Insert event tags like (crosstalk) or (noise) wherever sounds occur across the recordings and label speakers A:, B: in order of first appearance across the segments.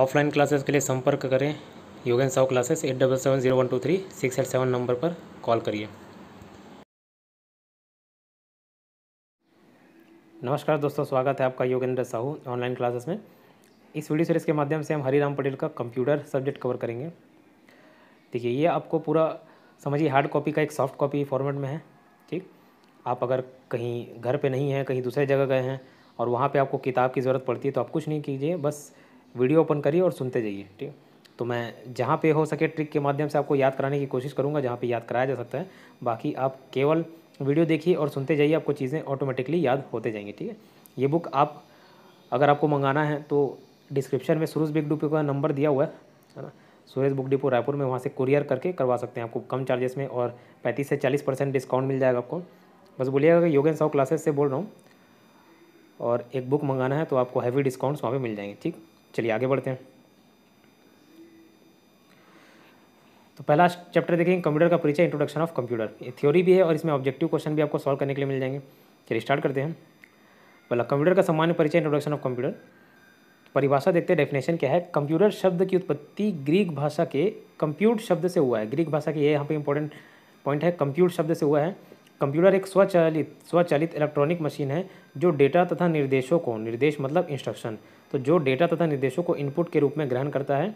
A: offline classes के लिए संपर्क करें Yogen Sahu classes eight double seven zero one two three six eight seven नंबर पर कॉल करिए नमस्कार दोस्तों स्वागत है आपका योगेंद्र साहू ऑनलाइन क्लासेस में इस वीडियो सीरीज़ के माध्यम से हम राम पटेल का कंप्यूटर सब्जेक्ट कवर करेंगे देखिए ये आपको पूरा समझिए हार्ड कॉपी का एक सॉफ्ट कॉपी फॉर्मेट में है ठीक आप अगर कहीं घर पे नहीं हैं कहीं दूसरे जगह गए हैं और वहाँ पे आपको किताब की ज़रूरत पड़ती है तो आप कुछ नहीं कीजिए बस वीडियो ओपन करिए और सुनते जाइए ठीक है तो मैं जहाँ पे हो सके ट्रिक के माध्यम से आपको याद कराने की कोशिश करूँगा जहाँ पे याद कराया जा सकता है बाकी आप केवल वीडियो देखिए और सुनते जाइए आपको चीज़ें ऑटोमेटिकली याद होते जाएंगी ठीक है ये बुक आप अगर आपको मंगाना है तो डिस्क्रिप्शन में सूरज बिग डिपो का नंबर दिया हुआ है है ना सूरज बुक डिपो रायपुर में वहाँ से कुरियर करके करवा सकते हैं आपको कम चार्जेस में और पैंतीस से चालीस परसेंट डिस्काउंट मिल जाएगा आपको बस बोलिएगा कि योगेन साहु क्लासेस से बोल रहा हूँ और एक बुक मंगाना है तो आपको हैवी डिस्काउंट्स वहाँ पर मिल जाएंगे ठीक चलिए आगे बढ़ते हैं तो पहला चैप्टर देखेंगे कंप्यूटर का परिचय इंट्रोडक्शन ऑफ कंप्यूटर ये थ्योरी भी है और इसमें ऑब्जेक्टिव क्वेश्चन भी आपको सॉल्व करने के लिए मिल जाएंगे चलिए स्टार्ट करते हैं पहला कंप्यूटर का सामान्य परिचय इंट्रोडक्शन ऑफ कंप्यूटर परिभाषा देखते हैं डेफिनेशन क्या है कंप्यूटर शब्द की उत्पत्ति ग्रीक भाषा के कंप्यूट शब्द से हुआ है ग्रीक भाषा की ये यहाँ पे इंपॉर्टेंट पॉइंट है कंप्यूट शब्द से हुआ है कंप्यूटर एक स्वचालित स्वचालित इलेक्ट्रॉनिक मशीन है जो डेटा तथा निर्देशों को निर्देश मतलब इंस्ट्रक्शन तो जो डेटा तथा निर्देशों को इनपुट के रूप में ग्रहण करता है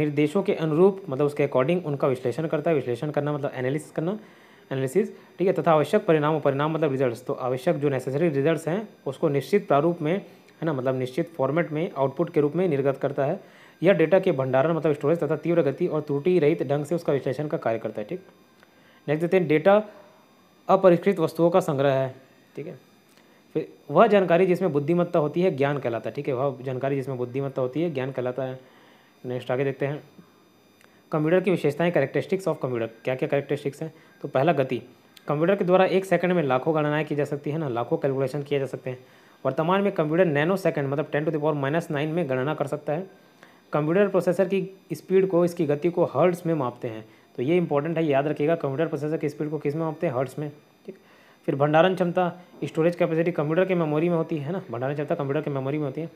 A: निर्देशों के अनुरूप मतलब उसके अकॉर्डिंग उनका विश्लेषण करता है विश्लेषण करना मतलब एनालिसिस करना एनालिसिस ठीक है तथा आवश्यक परिणाम परिणाम मतलब रिजल्ट्स तो आवश्यक जो नेसेसरी रिजल्ट्स हैं उसको निश्चित प्रारूप में है ना मतलब निश्चित फॉर्मेट में आउटपुट के रूप में निर्गत करता है यह डेटा के भंडारण मतलब स्टोरेज तथा तीव्र गति और त्रुटि रहित ढंग से उसका विश्लेषण का कार्य करता है ठीक नेक्स्ट देते हैं डेटा अपरिष्कृत वस्तुओं का संग्रह है ठीक है फिर वह जानकारी जिसमें बुद्धिमत्ता होती है ज्ञान कहलाता है ठीक है वह जानकारी जिसमें बुद्धिमत्ता होती है ज्ञान कहलाता है नेक्स्ट आगे देखते हैं कंप्यूटर की विशेषताएं करेक्टरिस्टिक्स ऑफ कंप्यूटर क्या क्या करेक्टरिस्टिक्स हैं तो पहला गति कंप्यूटर के द्वारा एक सेकंड में लाखों गणनाएं की जा सकती है ना लाखों कैलकुलेशन किए जा सकते हैं वर्तमान में कंप्यूटर नैनो सेकंड मतलब ten to the power minus nine में गणना कर सकता है कंप्यूटर प्रोसेसर की स्पीड को इसकी गति को हर्ट्स में मापते हैं तो ये इंपॉर्टेंट है याद रखिएगा कंप्यूटर प्रोसेसर की स्पीड को किस में मापते हैं हर्ट्स में ठीक फिर भंडारण क्षमता स्टोरेज कैपेसिटी कंप्यूटर के मेमोरी में होती है ना भंडारण क्षमता कंप्यूटर के मेमोरी में होती है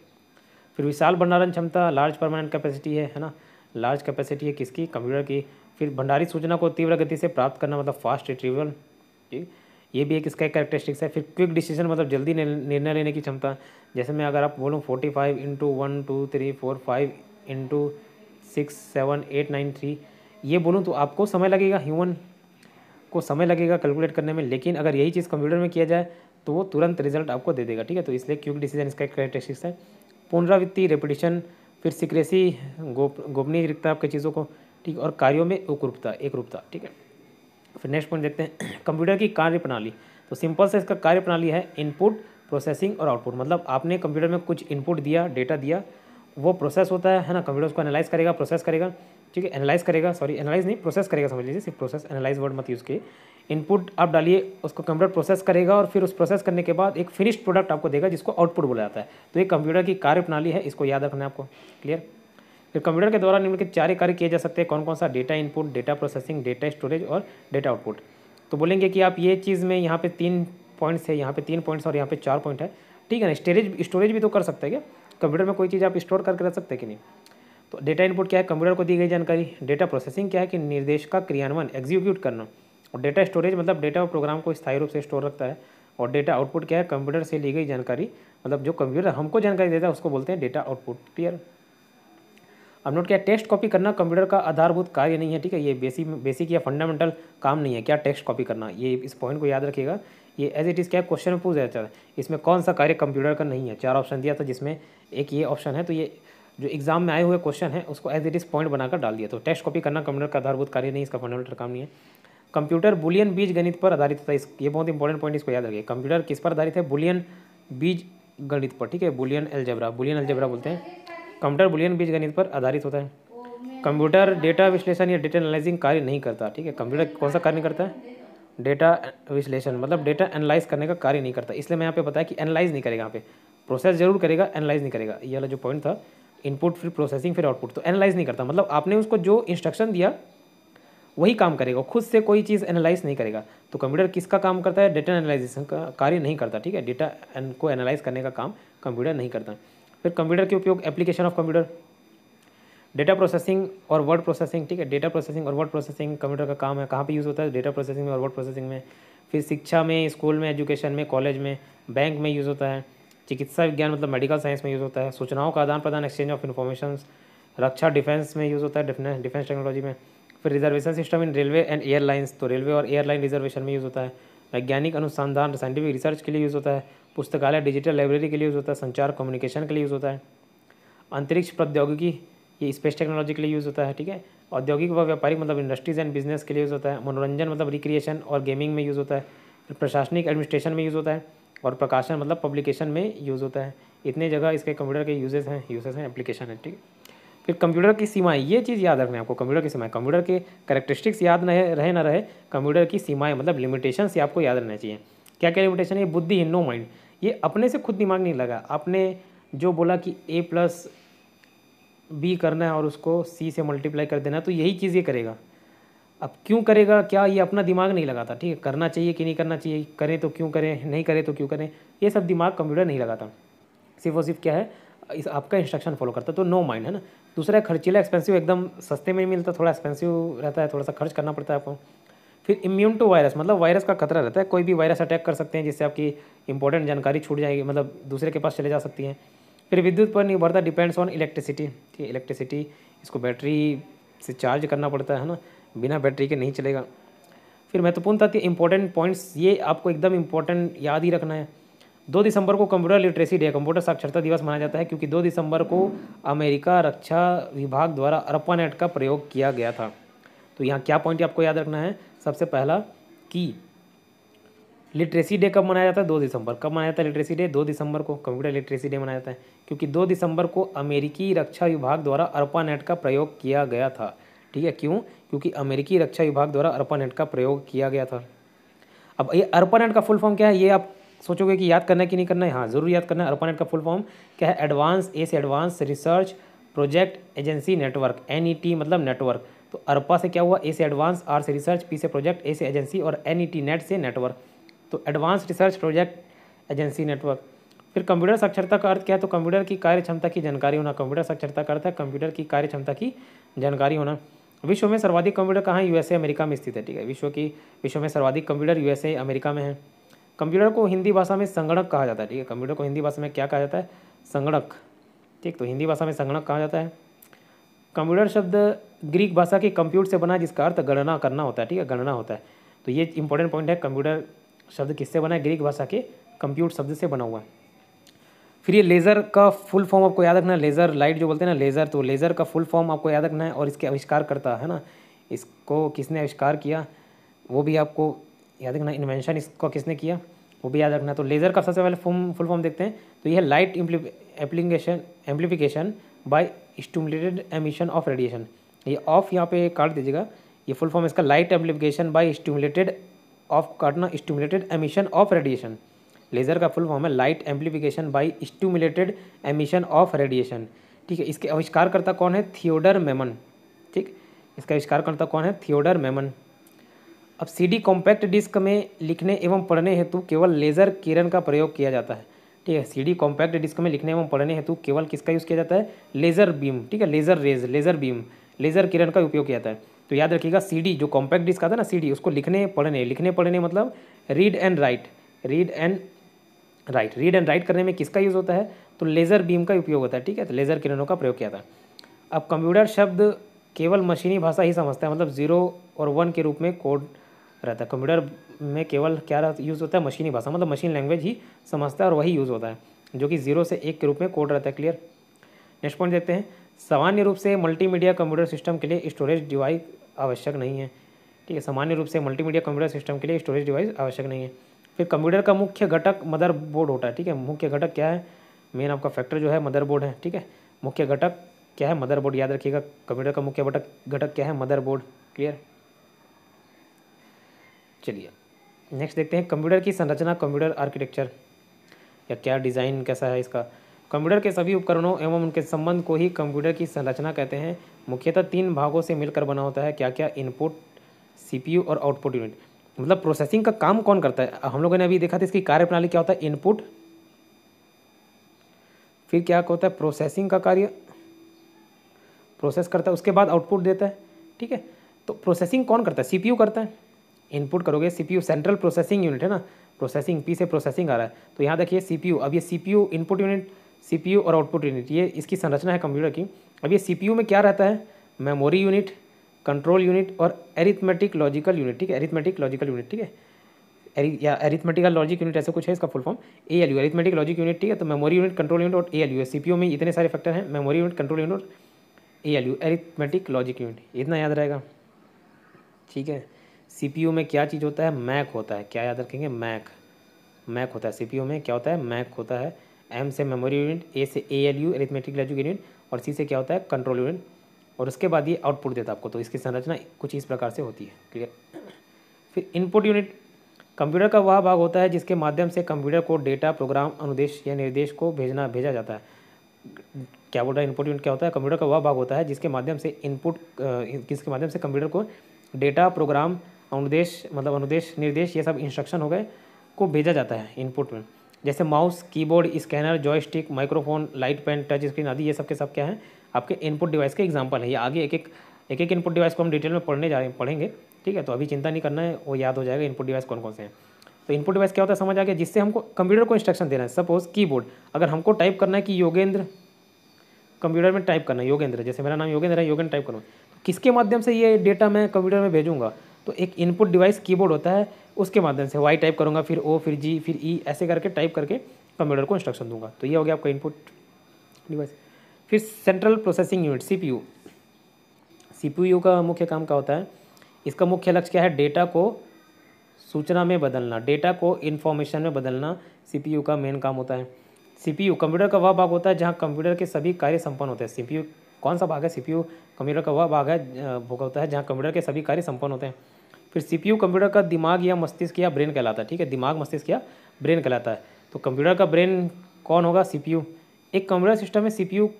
A: फिर विशाल भंडारण क्षमता लार्ज परमानेंट कैपेसिटी है है ना लार्ज कैपेसिटी है किसकी कंप्यूटर की फिर भंडारित सूचना को तीव्र गति से प्राप्त करना मतलब फास्ट रिट्रीवल ठीक ये भी एक इसका एक कैरेक्टरिस्टिक्स है फिर क्विक डिसीजन मतलब जल्दी निर्णय लेने की क्षमता जैसे मैं अगर आप बोलूँ forty five into one two three four five into six seven eight nine three ये बोलूँ तो आपको समय लगेगा ह्यूमन को समय लगेगा कैलकुलेट करने में लेकिन अगर यही चीज़ कंप्यूटर में किया जाए तो वो तुरंत रिजल्ट आपको दे देगा ठीक है तो इसलिए क्यूक डिसीजन इसका करेक्टरिस्टिक्स है पुनरावृत्ति रेपिटेशन फिर सिक्रेसी गोप गोपनीय रखता है चीज़ों को ठीक और कार्यों में एकरूपता एक रूपता ठीक है फिर नेक्स्ट पॉइंट देखते हैं कंप्यूटर (clears throat) की कार्य प्रणाली तो सिंपल से इसका कार्य प्रणाली है इनपुट प्रोसेसिंग और आउटपुट मतलब आपने कंप्यूटर में कुछ इनपुट दिया डेटा दिया वो प्रोसेस होता है है ना कंप्यूटर उसको एनालाइज करेगा प्रोसेस करेगा ठीक है एनालाइज करेगा सॉरी एनालाइज नहीं प्रोसेस करेगा समझ लीजिए सिर्फ प्रोसेस एनालाइज वर्ड मत यूज़ किए इनपुट आप डालिए उसको कंप्यूटर प्रोसेस करेगा और फिर उस प्रोसेस करने के बाद एक फिनिश्ड प्रोडक्ट आपको देगा जिसको आउटपुट बोला जाता है तो ये कंप्यूटर की कार्य प्रणाली है इसको याद रखना है आपको क्लियर फिर कंप्यूटर के द्वारा निम्नलिखित चार कार्य किए जा सकते हैं कौन कौन सा data input data processing data storage और डेटा आउटपुट तो बोलेंगे कि आप ये चीज़ में यहाँ पे तीन पॉइंट्स है यहाँ पे तीन पॉइंट्स और यहाँ पे चार पॉइंट है ठीक है ना स्टोरेज स्टोरेज भी तो कर सकते हैं क्या कंप्यूटर में कोई चीज़ आप स्टोर करके रख सकते हैं कि नहीं तो डेटा इनपुट क्या है कंप्यूटर को दी गई जानकारी डेटा प्रोसेसिंग क्या है कि निर्देश का क्रियान्वयन एग्जीक्यूट करना और डेटा स्टोरेज मतलब डेटा और प्रोग्राम को स्थायी रूप से स्टोर रखता है और डेटा आउटपुट क्या है कंप्यूटर से ली गई जानकारी मतलब जो कंप्यूटर हमको जानकारी देता है उसको बोलते हैं डेटा आउटपुट क्लियर अब नोट क्या टेक्स्ट कॉपी करना कंप्यूटर का आधारभूत कार्य नहीं है ठीक है ये बेसिक बेसिक या फंडामेंटल काम नहीं है क्या टेक्स्ट कॉपी करना ये इस पॉइंट को याद रखिएगा ये एज इट इज़ क्या क्वेश्चन में पूछ जाता है इसमें कौन सा कार्य कंप्यूटर का नहीं है चार ऑप्शन दिया था जिसमें एक ये ऑप्शन है तो ये जो एग्जाम में आए हुए क्वेश्चन है उसको एज इट इज़ पॉइंट बनाकर डाल दिया तो टेस्ट कॉपी करना कंप्यूटर का आधारभूत कार्य नहीं इसका फंडामेंटल काम नहीं है कंप्यूटर बुलियन बीज गणित पर आधारित था इस ये बहुत इंपॉर्टेंट पॉइंट इसको याद रखिए कंप्यूटर किस पर आधारित है बुलियन बीज गणित पर ठीक है बुलियन एल्जेब्रा बुलियन एल्जेब्रा बोलते हैं कंप्यूटर बुलियन बीज गणित पर आधारित होता है कंप्यूटर डेटा विश्लेषण या डेटा एनालाइजिंग कार्य नहीं करता ठीक है कंप्यूटर कौन सा कार्य नहीं करता है डेटा विश्लेषण मतलब डेटा एनालाइज करने का कार्य नहीं करता इसलिए मैं यहाँ पे बताया कि एनालाइज नहीं करेगा यहाँ पे प्रोसेस जरूर करेगा एनालाइज नहीं करेगा ये वाला जो पॉइंट था इनपुट फिर प्रोसेसिंग फिर आउटपुट तो एनालाइज नहीं करता मतलब आपने उसको जो इंस्ट्रक्शन दिया वही काम करेगा खुद से कोई चीज़ एनालाइज नहीं करेगा तो कंप्यूटर किसका काम करता है डेटा एनालाइजेशन का कार्य नहीं करता ठीक है डेटा को एनालाइज करने का काम कंप्यूटर नहीं करता फिर कंप्यूटर के उपयोग application of computer data processing और वर्ड प्रोसेसिंग ठीक है डेटा प्रोसेसिंग और वर्ड प्रोसेसिंग कंप्यूटर का काम है कहाँ पे यूज़ होता है डेटा प्रोसेसिंग में और वर्ड प्रोसेसिंग में फिर शिक्षा में स्कूल में एजुकेशन में कॉलेज में बैंक में यूज़ होता है चिकित्सा विज्ञान मतलब मेडिकल साइंस में यूज़ होता है सूचनाओं का आदान प्रदान एक्सचेंज ऑफ इन्फॉर्मेशन रक्षा डिफेंस में यूज़ होता है डिफेंस डिफेंस टेक्नोलॉजी में फिर reservation system in railway and airlines तो रेलवे और एयरलाइन रिजर्वेशन में यूज़ होता है वैज्ञानिक अनुसंधान साइंटिफिक रिसर्च के लिए यूज़ होता है पुस्तकालय डिजिटल लाइब्रेरी के लिए यूज़ होता है संचार कम्युनिकेशन के लिए यूज़ होता है अंतरिक्ष प्रौद्योगिकी ये स्पेस टेक्नोलॉजी के लिए यूज़ होता है ठीक है औद्योगिक व व्यापारिक मतलब इंडस्ट्रीज़ एंड बिजनेस के लिए यूज़ होता है मनोरंजन मतलब रिक्रिएशन और गेमिंग में यूज़ होता है प्रशासनिक एडमिनिस्ट्रेशन में यूज़ होता है और प्रकाशन मतलब पब्लिकेशन में यूज़ होता है इतने जगह इसके कंप्यूटर के यूजेस हैं यूजेस हैं एप्लीकेशन है ठीक है फिर कंप्यूटर की सीमाएं ये चीज़ याद रखना है आपको कंप्यूटर की सीमाएं कंप्यूटर के करेक्टरिस्टिक्स याद न रहे ना रहे कंप्यूटर की सीमाएं मतलब लिमिटेशन से आपको याद रहना चाहिए क्या क्या लिमिटेशन है बुद्धि इन नो माइंड ये अपने से खुद दिमाग नहीं लगा आपने जो बोला कि ए प्लस बी करना है और उसको सी से मल्टीप्लाई कर देना है तो यही चीज़ ये करेगा अब क्यों करेगा क्या ये अपना दिमाग नहीं लगाता ठीक है करना चाहिए कि नहीं करना चाहिए करें तो क्यों करें नहीं करें तो क्यों करें ये सब दिमाग कंप्यूटर नहीं लगाता सिर्फ और सिर्फ क्या है इस आपका इंस्ट्रक्शन फॉलो करता तो नो माइंड है ना दूसरा खर्चीला एक्सपेंसिव एकदम सस्ते में मिलता थोड़ा एक्सपेंसिव रहता है थोड़ा सा खर्च करना पड़ता है आपको फिर इम्यून टू वायरस मतलब वायरस का खतरा रहता है कोई भी वायरस अटैक कर सकते हैं जिससे आपकी इंपॉर्टेंट जानकारी छूट जाएगी मतलब दूसरे के पास चले जा सकती हैं फिर विद्युत पर निर्भरता डिपेंड्स ऑन इलेक्ट्रिसिटी ठीक है इलेक्ट्रिसिटी इसको बैटरी से चार्ज करना पड़ता है ना बिना बैटरी के नहीं चलेगा फिर महत्वपूर्ण तथ्य इंपॉर्टेंट पॉइंट्स ये आपको एकदम इंपॉर्टेंट याद ही रखना है दो दिसंबर को कंप्यूटर लिटरेसी डे कंप्यूटर साक्षरता दिवस मनाया जाता है क्योंकि दो दिसंबर को अमेरिका रक्षा विभाग द्वारा अरप्पा नेट का प्रयोग किया गया था तो यहाँ क्या पॉइंट आपको याद रखना है सबसे पहला की लिटरेसी डे कब मनाया जाता है दो दिसंबर कब मनाया जाता है लिटरेसी डे दो दिसंबर को कंप्यूटर लिटरेसी डे मनाया जाता है क्योंकि दो दिसंबर को अमेरिकी रक्षा विभाग द्वारा अर्पानेट का प्रयोग किया गया था ठीक है क्यों क्योंकि अमेरिकी रक्षा विभाग द्वारा अर्पानेट का प्रयोग किया गया था अब ये अर्पानेट का फुल फॉर्म क्या है ये आप सोचोगे कि याद करना है कि नहीं करना है हाँ ज़रूर याद करना है अर्पानेट का फुल फॉर्म क्या है एडवांस ए से advance research project agency network N E T मतलब नेटवर्क तो अरपा से क्या हुआ ए से एडवांस आर से रिसर्च पी से प्रोजेक्ट ए से एजेंसी और एन ई टी नेट से नेटवर्क तो advance research project agency network फिर कंप्यूटर साक्षरता का अर्थ क्या है तो कंप्यूटर की कार्य क्षमता की जानकारी होना कंप्यूटर साक्षरता का अर्थ है कंप्यूटर की कार्य क्षमता की जानकारी होना विश्व में सर्वाधिक कंप्यूटर कहाँ यूएसए अमेरिका में स्थित है ठीक है विश्व की विश्व में सर्वाधिक कंप्यूटर यूएसए अमेरिका में है कंप्यूटर को हिंदी भाषा में संगणक कहा जाता है ठीक है कंप्यूटर को हिंदी भाषा में क्या कहा जाता है संगणक ठीक तो हिंदी भाषा में संगणक कहा जाता है कंप्यूटर शब्द ग्रीक भाषा के कंप्यूट से बना जिसका अर्थ गणना करना होता है ठीक है गणना होता है तो ये इंपॉर्टेंट पॉइंट है कंप्यूटर शब्द किससे बना है ग्रीक भाषा के कंप्यूट शब्द से बना हुआ है फिर ये लेज़र का फुल फॉर्म आपको याद रखना है लेज़र लाइट जो बोलते हैं ना लेज़र तो लेज़र का फुल फॉर्म आपको याद रखना है और इसके आविष्कार करता है ना इसको किसने आविष्कार किया वो भी आपको याद रखना इन्वेंशन इसको किसने किया वो भी याद रखना तो लेज़र का सबसे पहले फॉर्म फुल फॉर्म देखते हैं तो यह light application amplification by stimulated emission of radiation ये ऑफ यहाँ पे काट दीजिएगा ये फुल फॉर्म इसका light amplification by stimulated of करना stimulated emission of radiation laser का फुल फॉर्म है light amplification by stimulated emission of radiation ठीक है इसके आविष्कारकर्ता कौन है थियोडर मेमन ठीक इसका आविष्कारकर्ता कौन है थियोडर मेमन अब सीडी कॉम्पैक्ट डिस्क में लिखने एवं पढ़ने हेतु केवल लेज़र किरण का प्रयोग किया जाता है ठीक है सीडी कॉम्पैक्ट डिस्क में लिखने एवं पढ़ने हेतु केवल किसका यूज़ किया जाता है लेज़र बीम ठीक है laser rays laser beam laser किरण का उपयोग किया जाता है तो याद रखिएगा सी जो कॉम्पैक्ट डिस्क आता है ना सी उसको लिखने पढ़ने लिखने पढ़ने मतलब read and write read and write read and write करने में किसका यूज़ होता है तो लेज़र बीम का उपयोग होता है ठीक है तो लेज़र किरणों का प्रयोग किया था अब कंप्यूटर शब्द केवल मशीनी भाषा ही समझता है मतलब जीरो और वन के रूप में कोड रहता है कंप्यूटर में केवल क्या यूज़ होता है मशीनी भाषा मतलब मशीन लैंग्वेज ही समझता है और वही यूज़ होता है जो कि जीरो से एक के रूप में कोड रहता है क्लियर नेक्स्ट पॉइंट देखते हैं सामान्य रूप से मल्टीमीडिया कंप्यूटर सिस्टम के लिए स्टोरेज डिवाइस आवश्यक नहीं है ठीक है सामान्य रूप से मल्टीमीडिया कंप्यूटर सिस्टम के लिए स्टोरेज डिवाइस आवश्यक नहीं है फिर कंप्यूटर का मुख्य घटक मदर बोर्ड होता है ठीक है मुख्य घटक क्या है मेन आपका फैक्टर जो है मदर बोर्ड है ठीक है मुख्य घटक क्या है मदर बोर्ड याद रखिएगा कंप्यूटर का मुख्य घटक घटक क्या है मदर बोर्ड क्लियर चलिए नेक्स्ट देखते हैं कंप्यूटर की संरचना कंप्यूटर आर्किटेक्चर या क्या डिज़ाइन कैसा है इसका कंप्यूटर के सभी उपकरणों एवं उनके संबंध को ही कंप्यूटर की संरचना कहते हैं मुख्यतः तीन भागों से मिलकर बना होता है क्या क्या इनपुट सीपीयू और आउटपुट यूनिट मतलब प्रोसेसिंग का काम कौन करता है हम लोगों ने अभी देखा था इसकी कार्यप्रणाली क्या होता है इनपुट फिर क्या होता है प्रोसेसिंग का कार्य प्रोसेस करता है उसके बाद आउटपुट देता है ठीक है तो प्रोसेसिंग कौन करता है सीपीयू करता है इनपुट करोगे सीपीयू सेंट्रल प्रोसेसिंग यूनिट है ना प्रोसेसिंग पी से प्रोसेसिंग आ रहा है तो यहाँ देखिए सीपीयू अब ये सीपीयू इनपुट यूनिट सीपीयू और आउटपुट यूनिट ये इसकी संरचना है कंप्यूटर की अब ये सीपीयू में क्या रहता है मेमोरी यूनिट कंट्रोल यूनिट और एरिथमेटिक लॉजिकल यूनिट ठीक है एरिथमेटिक लॉजिकल यूनिट ठीक है या एरिथमेटिकल लॉजिक यूनिट ऐसा कुछ है इसका full form A L U arithmetic logic unit ठीक है तो मेमोरी यूनिट कंट्रोल यूनिट और ए एल यू ओ में इतने सारे फैक्टर हैं मेमोरी यूनिट कंट्रोल यूनिट और A L U arithmetic logic unit इतना याद रहेगा ठीक है ओ में क्या चीज़ होता है मैक होता है क्या याद रखेंगे मैक मैक होता है ओ में क्या होता है मैक होता है एम से मेमोरी यूनिट ए से A L U arithmetic logic unit और सी से क्या होता है कंट्रोल यूनिट और उसके बाद ये आउटपुट देता है आपको तो इसकी संरचना कुछ इस प्रकार से होती है क्लियर फिर इनपुट यूनिट कंप्यूटर का वह भाग होता है जिसके माध्यम से कंप्यूटर को डेटा प्रोग्राम अनुदेश या निर्देश को भेजना भेजा जाता है क्या बोल रहा है इनपुट यूनिट क्या होता है कंप्यूटर का वह भाग होता है जिसके माध्यम से इनपुट किसके माध्यम से कंप्यूटर को डेटा प्रोग्राम अनुदेश मतलब अनुदेश निर्देश ये सब इंस्ट्रक्शन हो गए को भेजा जाता है इनपुट में जैसे mouse keyboard scanner joystick microphone light pen touch screen आदि ये सब के सब क्या हैं आपके इनपुट डिवाइस के एग्जाम्पल है ये आगे एक एक एक एक इनपुट डिवाइस को हम डिटेल में पढ़ने जा रहे हैं पढ़ेंगे ठीक है तो अभी चिंता नहीं करना है वो याद हो जाएगा इनपुट डिवाइस कौन कौन से हैं तो इनपुट डिवाइस क्या होता है समझ आ गया जिससे हमको कंप्यूटर को इंस्ट्रक्शन देना है सपोज कीबोर्ड अगर हमको टाइप करना है कि योगेंद्र कंप्यूटर में टाइप करना है योगेंद्र जैसे मेरा नाम योगेंद्र है योगेंद्र टाइप करूँ तो किसके माध्यम से ये डेटा मैं कंप्यूटर में भेजूँगा तो एक इनपुट डिवाइस कीबोर्ड होता है उसके माध्यम से वाई टाइप करूँगा फिर ओ फिर जी फिर ई e, ऐसे करके टाइप करके कंप्यूटर को इंस्ट्रक्शन दूंगा तो ये हो गया आपका इनपुट डिवाइस फिर central processing unit CPU CPU का मुख्य काम क्या होता है इसका मुख्य लक्ष्य क्या है डेटा को सूचना में बदलना डेटा को इन्फॉर्मेशन में बदलना सीपीयू का मेन काम होता है सीपीयू कंप्यूटर का वह भाग होता है जहाँ कंप्यूटर के सभी कार्य संपन्न होते हैं सीपीयू कौन सा भाग है सीपीयू कंप्यूटर का वह भाग है भोगवता है जहाँ कंप्यूटर के सभी कार्य संपन्न होते हैं फिर सीपीयू कंप्यूटर का दिमाग या मस्तिष्क या ब्रेन कहलाता है ठीक है दिमाग मस्तिष्क या ब्रेन कहलाता है तो कंप्यूटर का ब्रेन कौन होगा सीपीयू एक कंप्यूटर सिस्टम में सीपीयू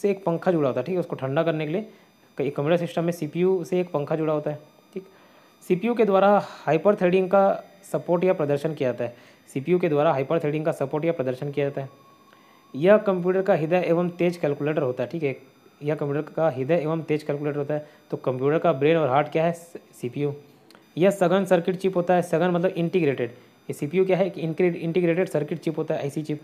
A: से एक पंखा जुड़ा होता है ठीक है उसको ठंडा करने के लिए एक कंप्यूटर सिस्टम में सीपीयू से एक पंखा जुड़ा होता है ठीक सीपीयू के द्वारा हाइपर थ्रेडिंग का सपोर्ट या प्रदर्शन किया जाता है सीपीयू के द्वारा हाइपर थ्रेडिंग का सपोर्ट या प्रदर्शन किया जाता है यह कंप्यूटर का हृदय एवं तेज कैलकुलेटर होता है ठीक है या कंप्यूटर का हृदय एवं तेज कैलकुलेटर होता है तो कंप्यूटर का ब्रेन और हार्ट क्या है सीपीयू यह सघन सर्किट चिप होता है सघन मतलब इंटीग्रेटेड ये सीपीयू क्या है कि इंटीग्रेटेड सर्किट चिप होता है ऐसी चिप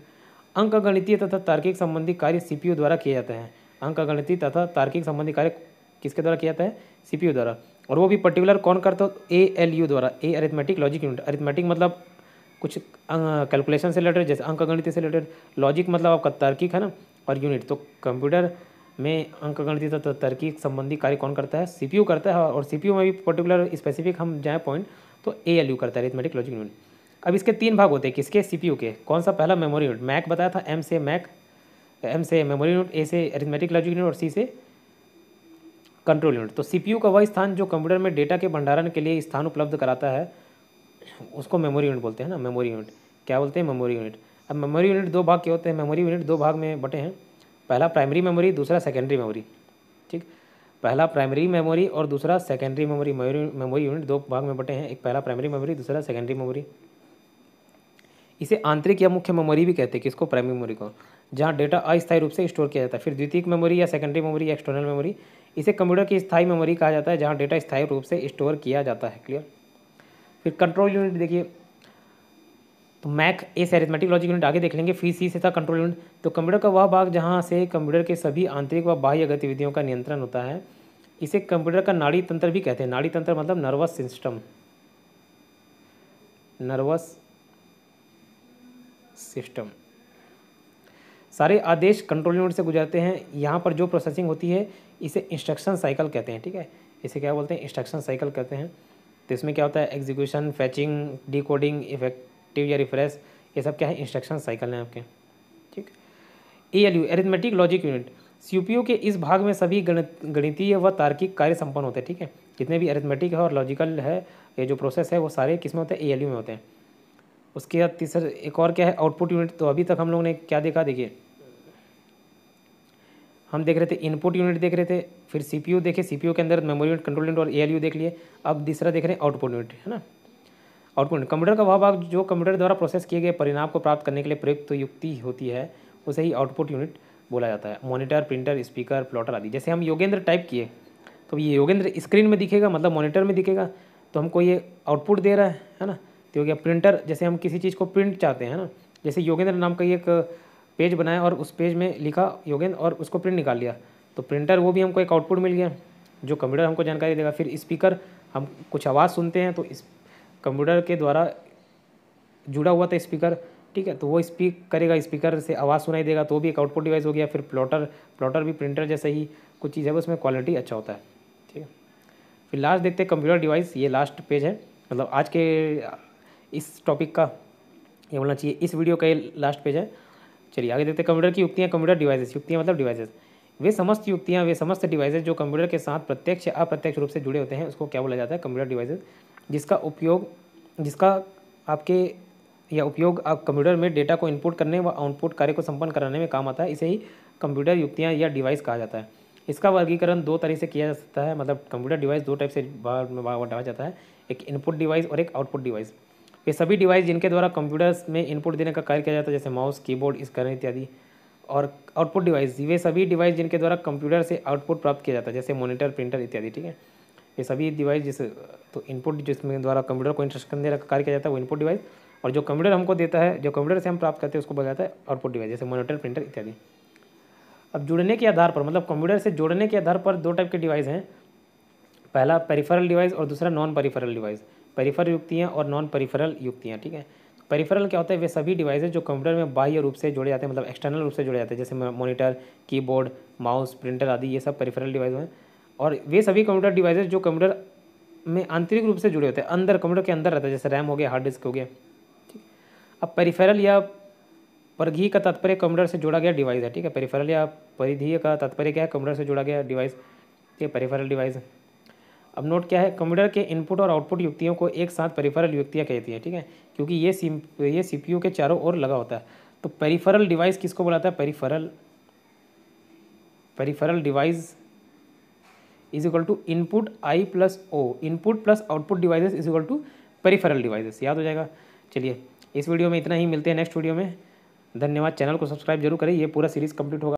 A: अंक गणितीय तथा तार्किक संबंधी कार्य सीपीयू द्वारा किए जाते हैं अंक गणितीय तथा तार्किक संबंधी कार्य किसके द्वारा किया जाता है सीपीयू द्वारा और वो भी पर्टिकुलर कौन करता है ए एल यू द्वारा A arithmetic logic unit arithmetic मतलब कुछ कैलकुलेशन अं, से रिलेटेड जैसे अंक गणित से रिलेटेड लॉजिक मतलब आपका तार्किक है ना और यूनिट तो कंप्यूटर में गणती तो तर्की संबंधी कार्य कौन करता है सीपीयू करता है और सीपीयू में भी पर्टिकुलर स्पेसिफिक हम जाएँ पॉइंट तो ए एल यू करता है रिथमेटिक लॉजिक यूनिट अब इसके तीन भाग होते हैं किसके सीपीयू के कौन सा पहला मेमोरी यूनिट मैक बताया था एम से मैक एम से मेमोरी यूनिट ए से अरिथमेटिक लॉजिक यूनिट और सी से कंट्रोल यूनिट तो सी का वह स्थान जो कंप्यूटर में डेटा के भंडारण के लिए स्थान उपलब्ध कराता है उसको मेमोरी यूनिट बोलते हैं ना मेमोरी यूनिट क्या बोलते हैं मेमोरी यूनिट अब मेमोरी यूनिट दो भाग के होते हैं मेमोरी यूनिट दो भाग में बटे हैं पहला प्राइमरी मेमोरी दूसरा सेकेंडरी मेमोरी ठीक पहला प्राइमरी मेमोरी और दूसरा सेकेंडरी मेमोरी मेमोरी यूनिट दो भाग में बटे हैं एक पहला प्राइमरी मेमोरी दूसरा सेकेंडरी मेमोरी इसे आंतरिक या मुख्य मेमोरी भी कहते हैं किसको प्राइमरी मेमोरी को जहाँ डेटा अस्थायी रूप से स्टोर किया जाता है फिर द्वितीयक मेमोरी या सेकेंडरी मेमोरी या एक्सटर्नल मेमोरी इसे कंप्यूटर की स्थायी मेमोरी कहा जाता है जहाँ डेटा स्थायी रूप से स्टोर किया जाता है क्लियर फिर कंट्रोल यूनिट देखिए तो मैक इस एरिथमेटिक लॉजिक यूनिट आगे देख लेंगे फिर सी से था कंट्रोल यूनिट तो कंप्यूटर का वह भाग जहाँ से कंप्यूटर के सभी आंतरिक व बाह्य गतिविधियों का नियंत्रण होता है इसे कंप्यूटर का नाड़ी तंत्र भी कहते हैं नाड़ी तंत्र मतलब नर्वस सिस्टम नर्वस सिस्टम सारे आदेश कंट्रोल यूनिट से गुजरते हैं यहाँ पर जो प्रोसेसिंग होती है इसे इंस्ट्रक्शन साइकिल कहते हैं ठीक है इसे क्या बोलते हैं इंस्ट्रक्शन साइकिल कहते हैं तो इसमें क्या होता है execution fetching decoding effect active या रिफ्रेश ये सब क्या है इंस्ट्रक्शन साइकिल हैं आपके ठीक A L U arithmetic logic unit C के इस भाग में सभी गणित गणितीय व तार्किक कार्य संपन्न होते हैं ठीक है जितने भी एरिथमेटिक है और लॉजिकल है ये जो प्रोसेस है वो सारे किस में होते हैं ए में होते हैं उसके बाद तीसरा एक और क्या है आउटपुट यूनिट तो अभी तक हम लोगों ने क्या देखा देखिए हम देख रहे थे इनपुट यूनिट देख रहे थे फिर सीपीयू देखे सीपीयू के अंदर मेमोरी यूनिट कंट्रोल यूनिट और एएलयू देख लिए अब तीसरा देख रहे हैं आउटपुट यूनिट है ना आउटपुट कंप्यूटर का वह भाग जो कंप्यूटर द्वारा प्रोसेस किए गए परिणाम को प्राप्त करने के लिए प्रयुक्त तो युक्ति होती है उसे ही आउटपुट यूनिट बोला जाता है मॉनिटर प्रिंटर स्पीकर प्लॉटर आदि जैसे हम योगेंद्र टाइप किए तो ये योगेंद्र स्क्रीन में दिखेगा मतलब मॉनिटर में दिखेगा तो हमको ये आउटपुट दे रहा है है ना तो हो गया प्रिंटर जैसे हम किसी चीज़ को प्रिंट चाहते हैं ना जैसे योगेंद्र नाम का एक पेज बनाया और उस पेज में लिखा योगेंद्र और उसको प्रिंट निकाल लिया तो प्रिंटर वो भी हमको एक आउटपुट मिल गया जो कंप्यूटर हमको जानकारी देगा फिर स्पीकर हम कुछ आवाज़ सुनते हैं तो इस कंप्यूटर के द्वारा जुड़ा हुआ था स्पीकर ठीक है तो वो स्पीक करेगा स्पीकर से आवाज़ सुनाई देगा तो भी एक आउटपुट डिवाइस हो गया फिर प्लॉटर प्लॉटर भी प्रिंटर जैसे ही कुछ चीज़ है उसमें क्वालिटी अच्छा होता है ठीक है फिर लास्ट देखते हैं कंप्यूटर डिवाइस ये लास्ट पेज है मतलब आज के इस टॉपिक का ये बोलना चाहिए इस वीडियो का ये लास्ट पेज है चलिए आगे देखते हैं कंप्यूटर की युक्तियाँ कंप्यूटर डिवाइसेस युक्तियाँ मतलब डिवाइसेस वे समस्त युक्तियाँ वे समस्त डिवाइसेस जो कंप्यूटर के साथ प्रत्यक्ष या अप्रत्यक्ष रूप से जुड़े होते हैं उसको क्या बोला जाता है कंप्यूटर डिवाइसेज जिसका उपयोग जिसका आपके या उपयोग आप कंप्यूटर में डेटा को इनपुट करने व आउटपुट कार्य को संपन्न कराने में काम आता है इसे ही कंप्यूटर युक्तियाँ या डिवाइस कहा जाता है इसका वर्गीकरण दो तरह से किया जा सकता है मतलब कंप्यूटर डिवाइस दो टाइप से बांटा जाता है एक इनपुट डिवाइस और एक आउटपुट डिवाइस ये सभी डिवाइस जिनके द्वारा कंप्यूटर्स में इनपुट देने का कार्य किया जाता है जैसे माउस कीबोर्ड स्क्रीन इत्यादि और आउटपुट डिवाइस ये सभी डिवाइस जिनके द्वारा कंप्यूटर से आउटपुट प्राप्त किया जाता है जैसे मॉनिटर प्रिंटर इत्यादि ठीक है ये सभी डिवाइस जिस तो इनपुट जिसमें द्वारा कंप्यूटर को इंस्ट्रक्शन दे कार्य किया जाता है वो इनपुट डिवाइस और जो कंप्यूटर हमको देता है जो कंप्यूटर से हम प्राप्त करते हैं उसको बोला जाता है आउटपुट डिवाइस जैसे मोनिटर प्रिंटर इत्यादि अब जुड़ने के आधार पर मतलब कंप्यूटर से जुड़ने के आधार पर दो टाइप के डिवाइस हैं पहला पेरीफरल डिवाइस और दूसरा नॉन पेरीफरल डिवाइस पेरीफरल युक्तियाँ और नॉन पेरीफरल युक्तियाँ ठीक है पेरीफरल क्या होता है वे सभी डिवाइस जो कंप्यूटर में बाह्य रूप से जुड़े जाते हैं मतलब एक्सटर्नल रूप से जुड़े जाते हैं जैसे मॉनिटर कीबोर्ड माउस प्रिंटर आदि ये सब पेरीफरल डिवाइस हैं और वे सभी कंप्यूटर डिवाइसेज जो कंप्यूटर में आंतरिक रूप से जुड़े होते हैं अंदर कंप्यूटर के अंदर रहता है जैसे रैम हो गया हार्ड डिस्क हो गया ठीक अब पेरिफेरल या परघी का तात्पर्य कंप्यूटर से जुड़ा गया डिवाइस है ठीक है पेरिफेरल या परिधीय का तात्पर्य क्या है कंप्यूटर से जुड़ा गया डिवाइस ठीक है पेरिफेरल डिवाइस है अब नोट क्या है कंप्यूटर के इनपुट और आउटपुट युक्तियों को एक साथ पेरिफेरल युक्तियाँ कहती है ठीक है क्योंकि ये सी ये सी के चारों ओर लगा होता है तो पेरिफेरल डिवाइस किसको बुलाता है peripheral peripheral device is equal to input I plus O input plus output devices is equal to peripheral devices याद हो जाएगा चलिए इस वीडियो में इतना ही मिलते हैं नेक्स्ट वीडियो में धन्यवाद चैनल को सब्सक्राइब जरूर करें ये पूरा सीरीज़ कंप्लीट होगा